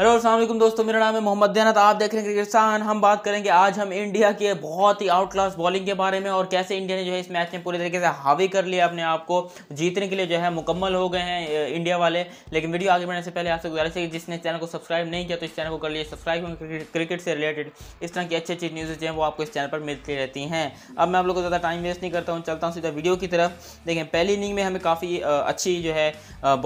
hello Aslam दोस्तों मेरा नाम है मोहम्मद दयानत आप देख रहे हैं सान हम बात करेंगे आज हम इंडिया के बहुत ही आउट क्लास बॉलिंग के बारे में और कैसे इंडिया ने जो है इस मैच में पूरी तरीके से हावी कर लिया अपने आप को जीतने के लिए जो है मुकम्मल हो गए हैं इंडिया वाले लेकिन वीडियो आगे बढ़ने से पहले आपसे गुजारिश है कि जिसने चैनल को सब्सक्राइब नहीं किया तो इस चैनल को कर लिए सब्सक्राइब क्रिकेट से रिलेटेड इस तरह की अच्छी अच्छी न्यूज़ जो है वो आपको इस चैनल पर मिलती रहती हैं अब मैं आप लोग को ज़्यादा टाइम वेस्ट नहीं करता हूँ चलता हूँ सीधा वीडियो की तरफ देखें पहली इनिंग में हमें काफ़ी अच्छी जो है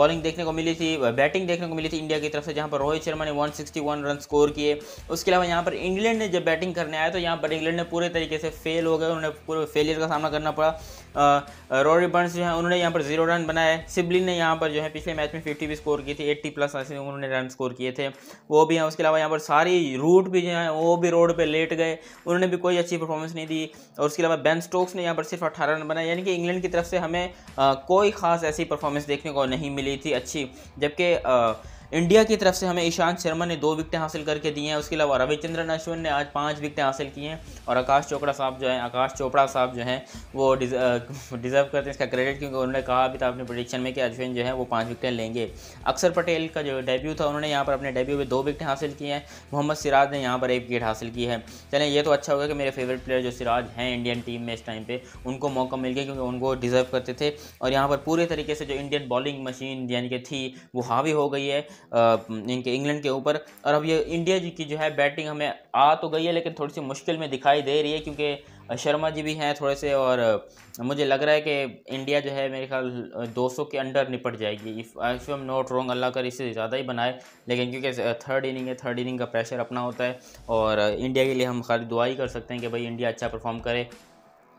बॉलिंग देखने को मिली थी बैटिंग देखने को मिली थी इंडिया की तरफ से जहाँ पर Rohit Sharma sixty 161 run score किए उसके अलावा यहाँ पर इंग्लैंड ने जब बैटिंग करने आया तो यहाँ पर इंग्लैंड ने पूरे तरीके से फेल हो गए उन्होंने पूरे फेलियर का सामना करना पड़ा रॉरी बर्न्स जो है उन्होंने यहाँ पर जीरो रन बनाए सिबलिन ने यहाँ पर जो है पिछले मैच में फिफ्टी भी स्कोर की थी एट्टी प्लस ऐसे उन्होंने रन स्कोर किए थे वो भी हैं उसके अलावा यहाँ पर सारी रूट भी जो है वो भी रोड पर लेट गए उन्होंने भी कोई अच्छी परफॉर्मेंस नहीं दी और उसके अलावा बैन स्टोक्स ने यहाँ पर सिर्फ अट्ठारह रन बनाए यानी कि इंग्लैंड की तरफ से हमें कोई खास ऐसी परफॉर्मेंस देखने को नहीं मिली थी अच्छी जबकि इंडिया की तरफ से हमें ईशांत शर्मा ने दो विकटें हासिल करके दी हैं उसके अलावा रविचंद्रन अश्विन ने आज पाँच विकटें हासिल की हैं और आकाश चोपड़ा साहब जो हैं आकाश चोपड़ा साहब जो हैं वो डिज़र्व करते हैं इसका क्रेडिट क्योंकि उन्होंने कहा भी था अपने प्रोडिक्शन में कि अश्विन जो है वो पाँच विकटें लेंगे अक्षर पटेल का जो डेब्यू था उन्होंने यहाँ पर अपने डेब्यू में दो विकटें हासिल की हैं मोहम्मद सिराज ने यहाँ पर एक विकेट हासिल की है चलें ये तो अच्छा होगा कि मेरे फेवरेट प्लेयर जो सिराज हैं इंडियन टीम में इस टाइम पर उनको मौका मिल गया क्योंकि उनको डिज़र्व करते थे और यहाँ पर पूरे तरीके से जो इंडियन बॉलिंग मशीन यानी कि थी वो हावी हो गई है इनके इंग्लैंड के ऊपर और अब ये इंडिया जी की जो है बैटिंग हमें आ तो गई है लेकिन थोड़ी सी मुश्किल में दिखाई दे रही है क्योंकि शर्मा जी भी हैं थोड़े से और मुझे लग रहा है कि इंडिया जो है मेरे ख्याल 200 के अंडर निपट जाएगी if I am not wrong अल्लाह कर इससे ज़्यादा ही बनाए लेकिन क्योंकि थर्ड इनिंग है थर्ड इनिंग का प्रेशर अपना होता है और इंडिया के लिए हम खाली दुआ ही कर सकते हैं कि भाई इंडिया अच्छा परफॉर्म करे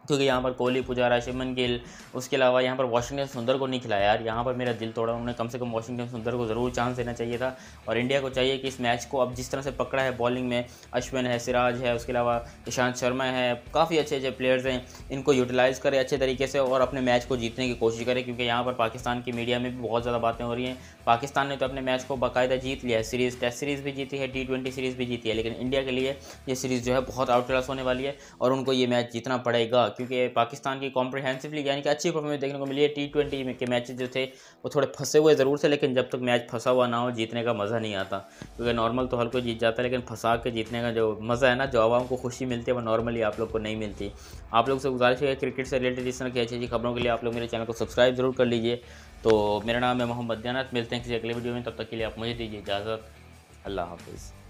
क्योंकि यहाँ पर कोहली पुजारा शिमन गिल उसके अलावा यहाँ पर वाशिंगटन सुंदर को नहीं खिलाया यार यहाँ पर मेरा दिल तोड़ा उन्होंने कम से कम वाशिंगटन सुंदर को ज़रूर चांस देना चाहिए था और इंडिया को चाहिए कि इस मैच को अब जिस तरह से पकड़ा है बॉलिंग में अश्विन है सिराज है उसके अलावा ईशांत शर्मा है काफ़ी अच्छे अच्छे प्लेयर्स हैं इनको यूटिलाइज़ करें अच्छे तरीके से और अपने मैच को जीतने की कोशिश करें क्योंकि यहाँ पर पाकिस्तान की मीडिया में भी बहुत ज़्यादा बातें हो रही हैं पाकिस्तान ने तो अपने मैच को बाकायदा जीत लिया है सीरीज़ टेस्ट सीरीज़ भी जीती है टी ट्वेंटी सीरीज़ भी जीती है लेकिन इंडिया के लिए ये सीरीज़ जो है बहुत आउट क्लास होने वाली है और उनको ये मैच जीतना पड़ेगा क्योंकि पाकिस्तान की कॉम्प्रहेंसिवली यानी कि अच्छी परफॉर्मेंस देखने को मिली है टी ट्वेंटी में के मैचेज जो थे वो थोड़े फंसे हुए ज़रूर थे लेकिन जब तक मैच फंसा हुआ ना हो जीतने का मज़ा नहीं आता क्योंकि नॉर्मल तो हर कोई जीत जाता है लेकिन फंसा के जीतने का जो मज़ा है ना जो आवाम को खुशी मिलती है वो नॉर्मली आप लोग को नहीं मिलती आप लोग से गुजारिश है क्रिकेट से रिलेटेड इस तरह की अच्छी अच्छी खबरों के लिए आप लोग मेरे चैनल को सब्सक्राइब जरूर कर लीजिए तो मेरा नाम है मोहम्मद दयानत मिलते हैं किसी अगले वीडियो में तब तक के लिए आप मुझे दीजिए इजाज़त अल्लाह हाफिज़